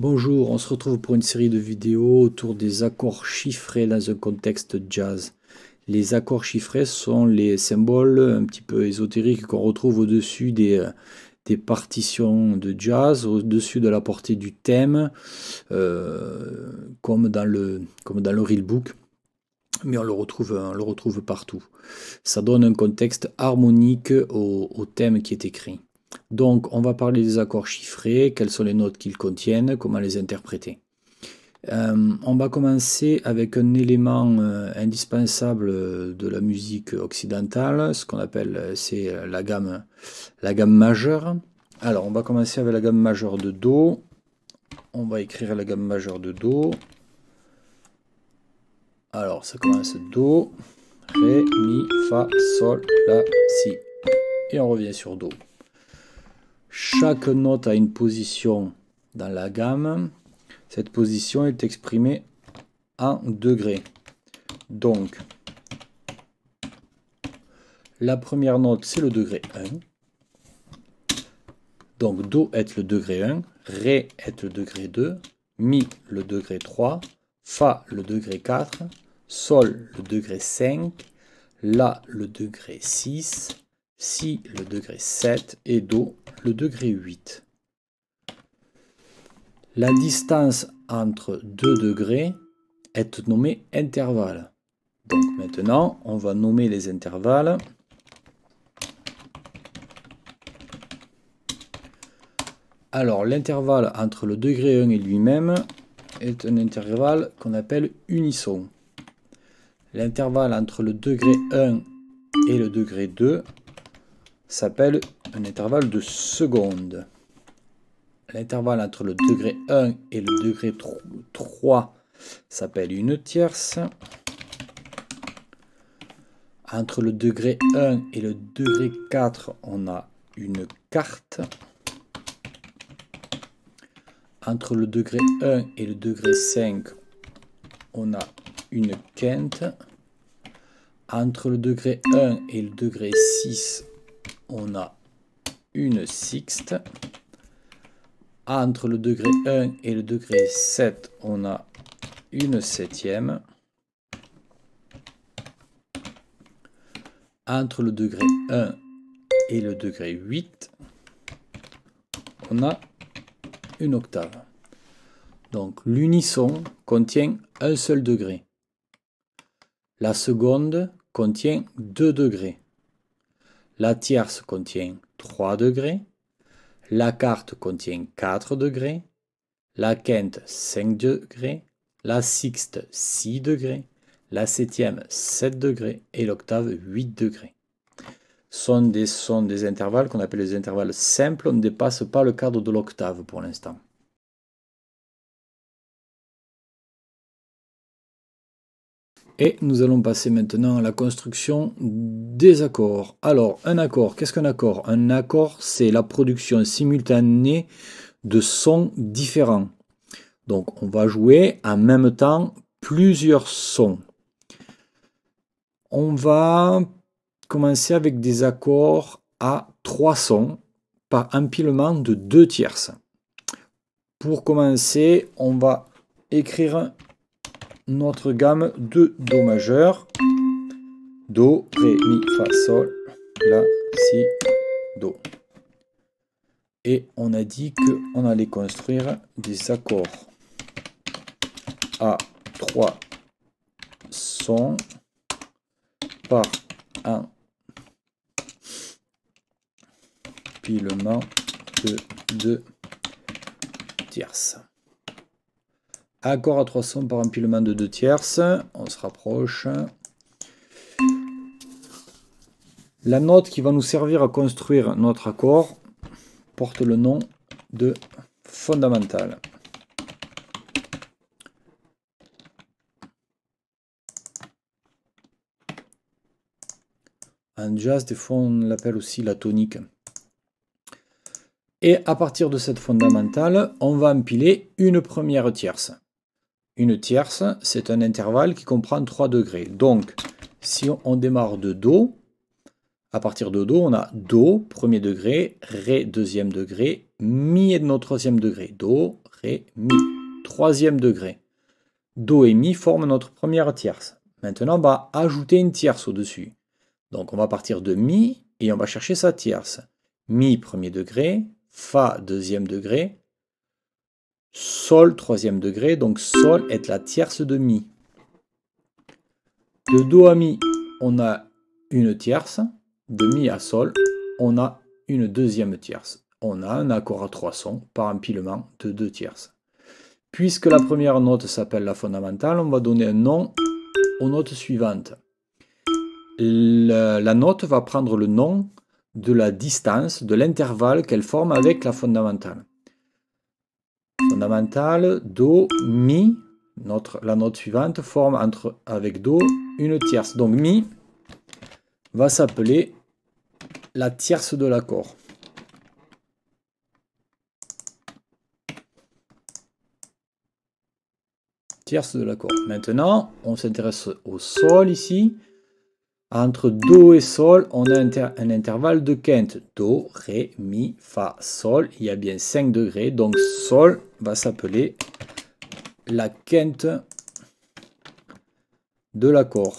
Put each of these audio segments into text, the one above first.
Bonjour, on se retrouve pour une série de vidéos autour des accords chiffrés dans un contexte jazz. Les accords chiffrés sont les symboles un petit peu ésotériques qu'on retrouve au-dessus des, euh, partitions de jazz, au-dessus de la portée du thème, euh, comme, dans le, comme real book mais on le retrouve, on le retrouve partout. Ça donne un contexte harmonique au thème qui est écrit. Donc, on va parler des accords chiffrés, quelles sont les notes qu'ils contiennent, comment les interpréter. Euh, on va commencer avec un élément euh, indispensable euh, de la musique occidentale, ce qu'on appelle c'est la gamme, la gamme majeure. Alors, on va commencer avec la gamme majeure de Do. On va écrire la gamme majeure de Do. Alors, ça commence Do, Ré, Mi, Fa, Sol, La, Si. Et on revient sur Do. Chaque note a une position dans la gamme. Cette position est exprimée en degrés. Donc, la première note, c'est le degré 1. Donc, Do est le degré 1, Ré est le degré 2, Mi le degré 3, Fa le degré 4, Sol le degré 5, La le degré 6, si le degré 7 et DO, le degré 8. La distance entre deux degrés est nommée intervalle. Donc maintenant, on va nommer les intervalles. Alors l'intervalle entre le degré 1 et lui-même est un intervalle qu'on appelle unisson. L'intervalle entre le degré 1 et le degré 2 s'appelle un intervalle de seconde. L'intervalle entre le degré 1 et le degré 3 s'appelle une tierce. Entre le degré 1 et le degré 4, on a une carte. Entre le degré 1 et le degré 5, on a une quinte. Entre le degré 1 et le degré 6, on a une sixte. Entre le degré 1 et le degré 7, on a une septième. Entre le degré 1 et le degré 8, on a une octave. Donc l'unisson contient un seul degré. La seconde contient deux degrés. La tierce contient 3 degrés. La quarte contient 4 degrés. La quinte 5 degrés. La sixte 6 degrés. La septième 7 degrés. Et l'octave 8 degrés. Ce des, sont des intervalles qu'on appelle les intervalles simples. On ne dépasse pas le cadre de l'octave pour l'instant. Et nous allons passer maintenant à la construction des accords. Alors, un accord, qu'est-ce qu'un accord Un accord, c'est la production simultanée de sons différents. Donc, on va jouer en même temps plusieurs sons. On va commencer avec des accords à trois sons par empilement de deux tierces. Pour commencer, on va écrire notre gamme de Do majeur. Do, Ré, Mi, Fa, Sol, La, Si, Do. Et on a dit qu'on allait construire des accords à trois sons par un pilement de deux tierces. Accord à sons par empilement de deux tierces. On se rapproche. La note qui va nous servir à construire notre accord porte le nom de fondamentale. En jazz, des fois, on l'appelle aussi la tonique. Et à partir de cette fondamentale, on va empiler une première tierce une tierce, c'est un intervalle qui comprend 3 degrés. Donc, si on démarre de Do, à partir de Do, on a Do, premier degré, Ré, deuxième degré, Mi et notre troisième degré. Do, Ré, Mi, troisième degré. Do et Mi forment notre première tierce. Maintenant, on va ajouter une tierce au-dessus. Donc, on va partir de Mi et on va chercher sa tierce. Mi, premier degré, Fa, deuxième degré, Sol troisième degré, donc Sol est la tierce de Mi. De Do à Mi, on a une tierce. De Mi à Sol, on a une deuxième tierce. On a un accord à trois sons par empilement de deux tierces. Puisque la première note s'appelle la fondamentale, on va donner un nom aux notes suivantes. la note va prendre le nom de la distance, de l'intervalle qu'elle forme avec la fondamentale fondamentale, Do, Mi, notre, la note suivante forme entre, avec Do une tierce. Donc Mi va s'appeler la tierce de l'accord. Tierce de l'accord. Maintenant, on s'intéresse au sol ici. Entre Do et Sol, on a un intervalle de quinte. Do, Ré, Mi, Fa, Sol. Il y a bien 5 degrés. Donc Sol va s'appeler la quinte de l'accord.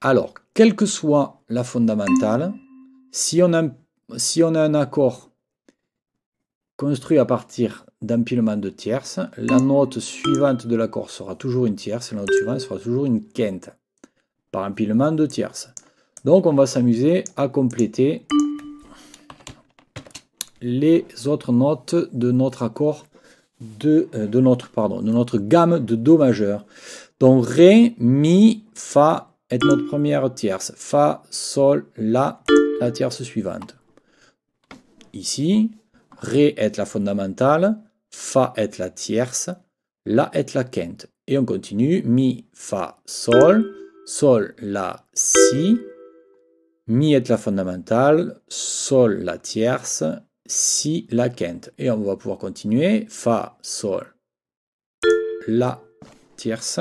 Alors, quelle que soit la fondamentale, si on a un accord construit à partir d'empilement de tierces. La note suivante de l'accord sera toujours une tierce, la note suivante sera toujours une quinte, par empilement de tierces. Donc on va s'amuser à compléter les autres notes de notre accord, de, euh, de, notre, pardon, de notre gamme de Do majeur. Donc Ré, Mi, Fa est notre première tierce. Fa, Sol, La, la tierce suivante. Ici, Ré est la fondamentale, Fa est la tierce, La est la quinte. Et on continue, Mi, Fa, Sol, Sol, La, Si, Mi est la fondamentale, Sol, la tierce, Si, la quinte. Et on va pouvoir continuer, Fa, Sol, La, tierce,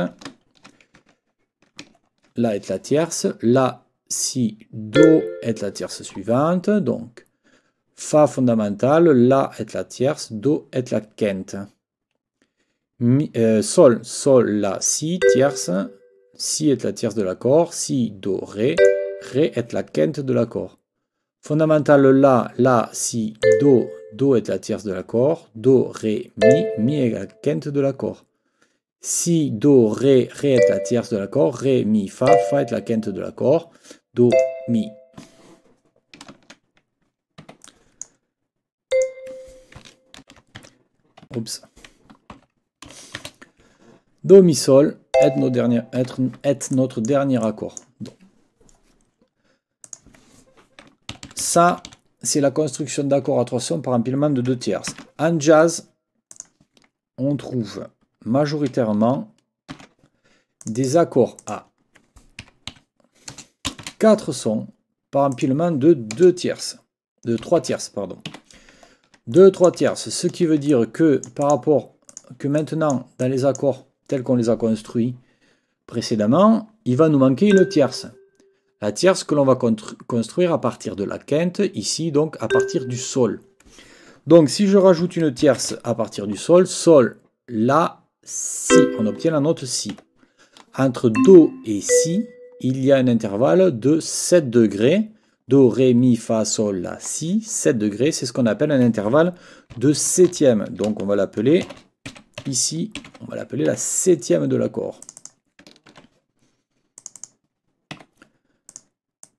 La est la tierce, La, Si, Do est la tierce suivante, donc Fa fondamentale, La est la tierce, Do est la quinte. Euh, sol, Sol, La, Si, tierce, Si est la tierce de l'accord, Si, Do, Ré, Ré est la quinte de l'accord. Fondamentale La, La, Si, Do, Do est la tierce de l'accord, Do, Ré, Mi, Mi est la quinte de l'accord. Si, Do, Ré, Ré est la tierce de l'accord, Ré, Mi, Fa, Fa est la quinte de l'accord, Do, Mi, Oups. Do, Mi, Sol être, être, notre dernier accord. Ça, c'est la construction d'accords à trois sons par empilement de deux tierces. En jazz, on trouve majoritairement des accords à quatre sons par empilement de deux tierces, de trois tierces, pardon. 2 3 tierces, ce qui veut dire que par rapport que maintenant dans les accords tels qu'on les a construits précédemment, il va nous manquer une tierce. La tierce que l'on va construire à partir de la quinte, ici donc à partir du sol. Donc si je rajoute une tierce à partir du sol, sol, la, si, on obtient la note si. Entre do et si, il y a un intervalle de 7 degrés, Do, Ré, Mi, Fa, Sol, La, Si, 7 degrés, c'est ce qu'on appelle un intervalle de septième. Donc on va l'appeler, ici, on va l'appeler la septième de l'accord.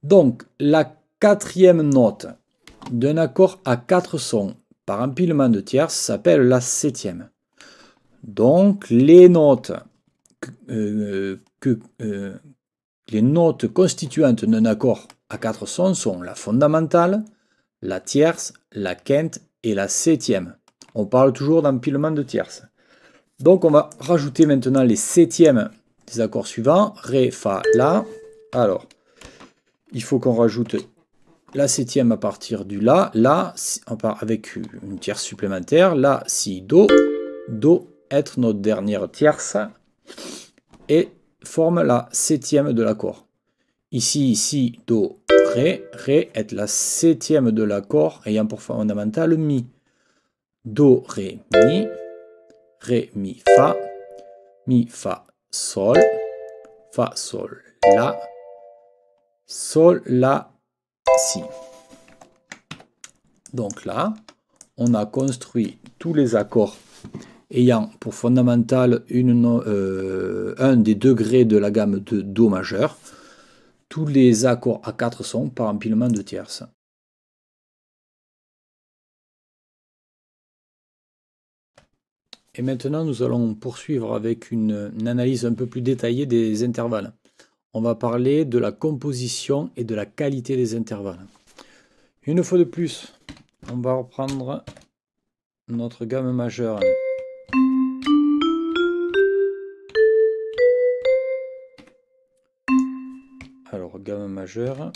Donc la quatrième note d'un accord à quatre sons par empilement de tierces s'appelle la septième. Donc les notes que, euh, euh, les notes constituantes d'un accord quatre sons sont la fondamentale, la tierce, la quinte et la septième. On parle toujours d'empilement de tierces. Donc on va rajouter maintenant les septièmes des accords suivants, Ré, Fa, La. Alors, il faut qu'on rajoute la septième à partir du La, La on part avec une tierce supplémentaire, La, Si, Do, Do être notre dernière tierce et forme la septième de l'accord. Ici, ici, Do, Ré. Ré est la septième de l'accord ayant pour fondamental Mi. Do, Ré, Mi. Ré, Mi, Fa. Mi, Fa, Sol. Fa, Sol, La. Sol, La, Si. Donc là, on a construit tous les accords ayant pour fondamental euh, un des degrés de la gamme de Do majeur. Tous les accords à 4 sont par empilement de tierces. Et maintenant, nous allons poursuivre avec une, analyse un peu plus détaillée des intervalles. On va parler de la composition et de la qualité des intervalles. Une fois de plus, on va reprendre notre gamme majeure. gamme majeure.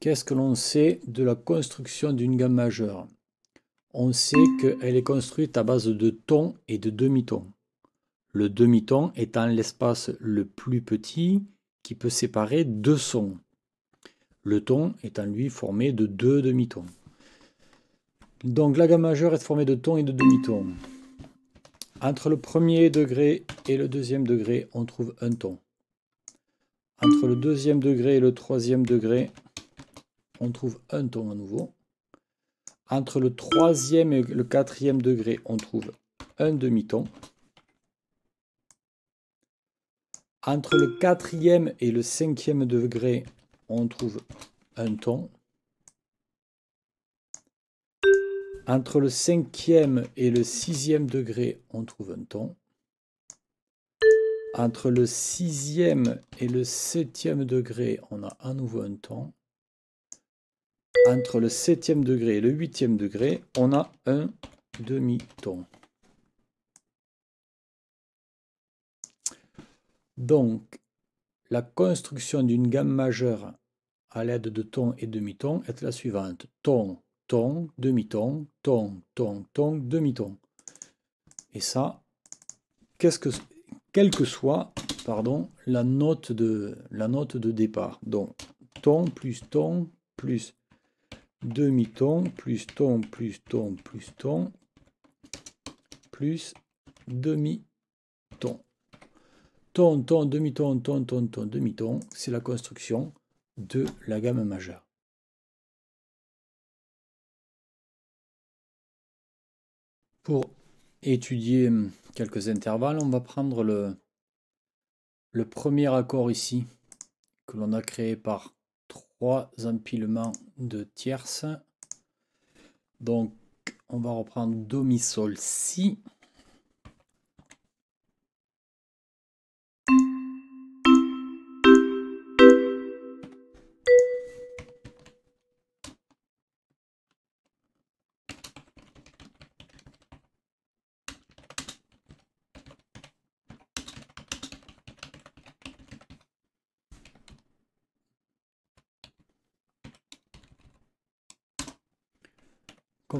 Qu'est-ce que l'on sait de la construction d'une gamme majeure On sait qu'elle est construite à base de tons et de demi-tons. Le demi-ton étant l'espace le plus petit qui peut séparer deux sons. Le ton étant lui formé de deux demi-tons. Donc la gamme majeure est formée de tons et de demi-tons. Entre le premier degré et le deuxième degré, on trouve un ton. Entre le deuxième degré et le troisième degré, on trouve un ton à nouveau. Entre le troisième et le quatrième degré, on trouve un demi-ton. Entre le quatrième et le cinquième degré, on trouve un ton. Entre le cinquième et le sixième degré, on trouve un ton. Entre le sixième et le septième degré, on a à nouveau un ton. Entre le septième degré et le huitième degré, on a un demi-ton. Donc, la construction d'une gamme majeure à l'aide de tons et demi-tons est la suivante. Ton ton, demi-ton, ton, ton, ton, demi-ton. Et ça, qu'est-ce que, quelle que soit pardon, la, note de, la note de départ. Donc, ton plus ton plus demi-ton plus ton plus ton plus ton plus demi-ton. Ton, ton, demi-ton, ton, ton, ton, demi-ton, c'est la construction de la gamme majeure. Pour étudier hum, quelques intervalles, on va prendre le, premier accord ici, que l'on a créé par trois empilements de tierces. Donc, on va reprendre Do, Mi, Sol, Si.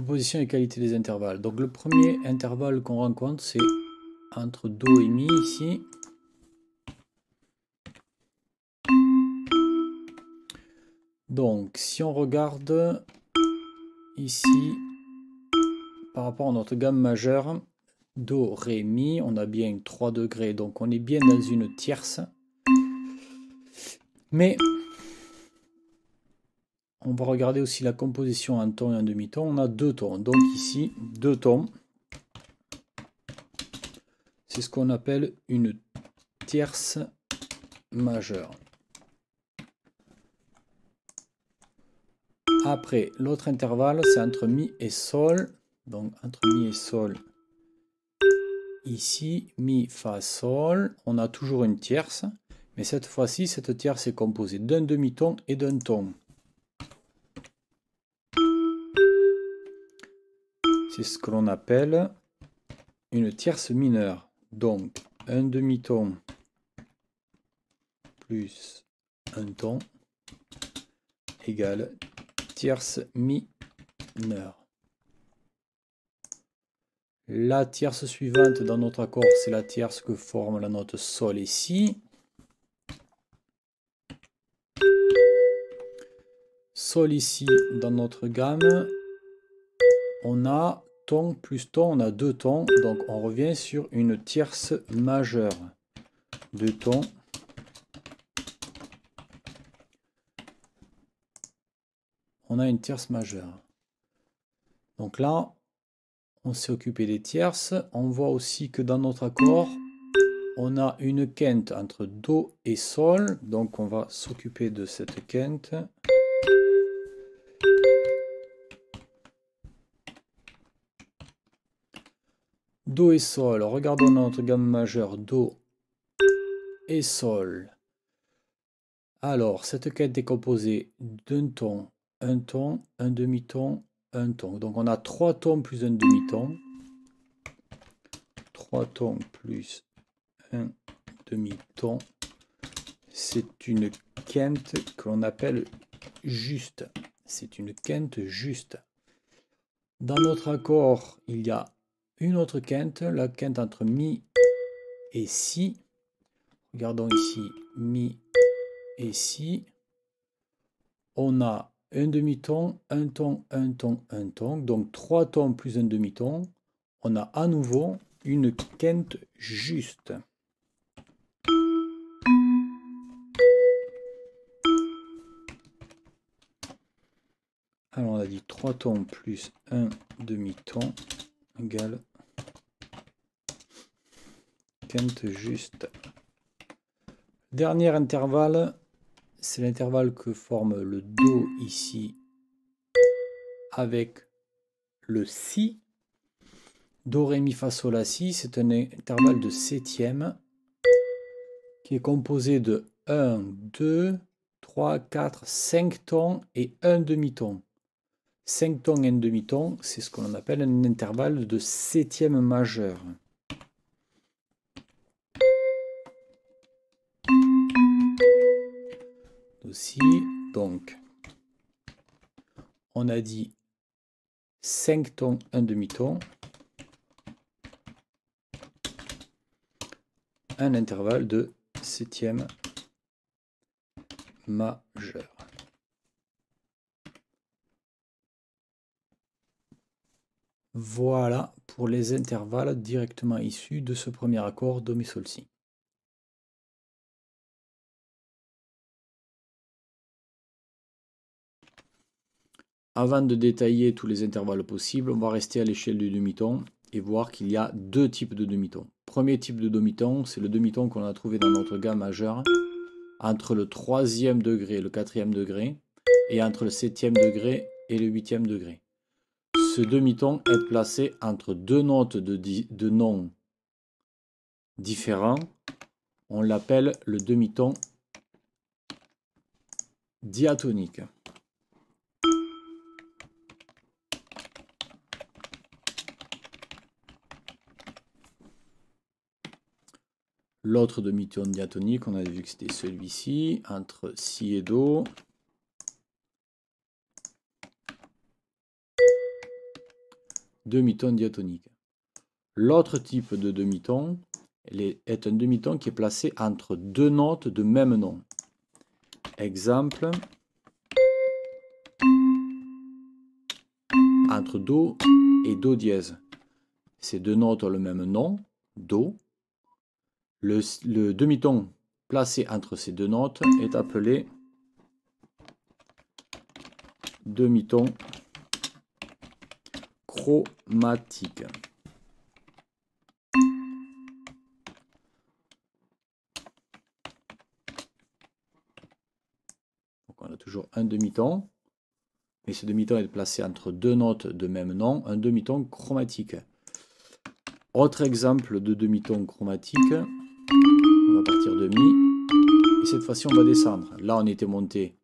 Position et qualité des intervalles. Donc le premier intervalle qu'on rencontre, c'est entre Do et Mi ici. Donc si on regarde ici, par rapport à notre gamme majeure, Do, Ré, Mi, on a bien 3 degrés, donc on est bien dans une tierce. Mais on va regarder aussi la composition en ton et en demi-ton. On a deux tons. Donc ici, deux tons. C'est ce qu'on appelle une tierce majeure. Après, l'autre intervalle, c'est entre mi et sol. Donc entre mi et sol, ici, mi, fa, sol, on a toujours une tierce. Mais cette fois-ci, cette tierce est composée d'un demi-ton et d'un ton. C'est ce que l'on appelle une tierce mineure. Donc, un demi-ton plus un ton égale tierce mineure. La tierce suivante dans notre accord, c'est la tierce que forme la note Sol ici. Sol ici, dans notre gamme, on a ton plus ton, on a deux tons, donc on revient sur une tierce majeure. Deux tons. On a une tierce majeure. Donc là, on s'est occupé des tierces. On voit aussi que dans notre accord, on a une quinte entre Do et Sol. Donc on va s'occuper de cette quinte. Do et Sol. Regardons notre gamme majeure. Do et Sol. Alors, cette quête est composée d'un ton, un ton, un demi-ton, un ton. Donc on a trois tons plus un demi-ton. Trois tons plus un demi-ton. C'est une quinte qu'on appelle juste. C'est une quinte juste. Dans notre accord, il y a une autre quinte, la quinte entre mi et si. Regardons ici mi et si. On a un demi-ton, un ton, un ton, un ton. Donc trois tons plus un demi-ton. On a à nouveau une quinte juste. Alors on a dit trois tons plus un demi-ton égale quinte juste. Dernier intervalle, c'est l'intervalle que forme le Do ici avec le Si. Do, Ré, Mi, Fa, Sol, La, Si, c'est un intervalle de septième qui est composé de 1, 2, 3, 4, 5 tons et 1 demi-ton. 5 tons et un demi-ton, c'est ce qu'on appelle un intervalle de septième majeur. Aussi, donc, on a dit 5 tons, 1 demi-ton, un intervalle de septième majeur. Voilà pour les intervalles directement issus de ce premier accord Do Mi Sol Si. Avant de détailler tous les intervalles possibles, on va rester à l'échelle du demi-ton et voir qu'il y a deux types de demi-tons. Premier type de demi-ton, c'est le demi-ton qu'on a trouvé dans notre gamme majeure entre le troisième degré et le quatrième degré et entre le septième degré et le huitième degré demi-ton est placé entre deux notes de, de noms différents. On l'appelle le demi-ton diatonique. L'autre demi-ton diatonique, on avait vu que c'était celui-ci, entre si et do. demi-ton diatonique. L'autre type de demi-ton est un demi-ton qui est placé entre deux notes de même nom. Exemple, entre Do et Do dièse. Ces deux notes ont le même nom, Do. Le, le demi-ton placé entre ces deux notes est appelé demi-ton chromatique. on a toujours un demi-ton, et ce demi-ton est placé entre deux notes de même nom, un demi-ton chromatique. Autre exemple de demi-ton chromatique, on va partir de Mi, et cette fois-ci on va descendre. Là on était monté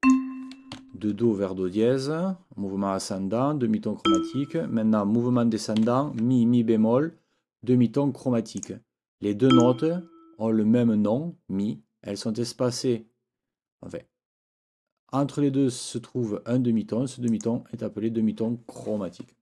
de Do vers Do dièse, mouvement ascendant, demi-ton chromatique. Maintenant, mouvement descendant, Mi, Mi bémol, demi-ton chromatique. Les deux notes ont le même nom, Mi. Elles sont espacées. Enfin, entre les deux se trouve un demi-ton. Ce demi-ton est appelé demi-ton chromatique.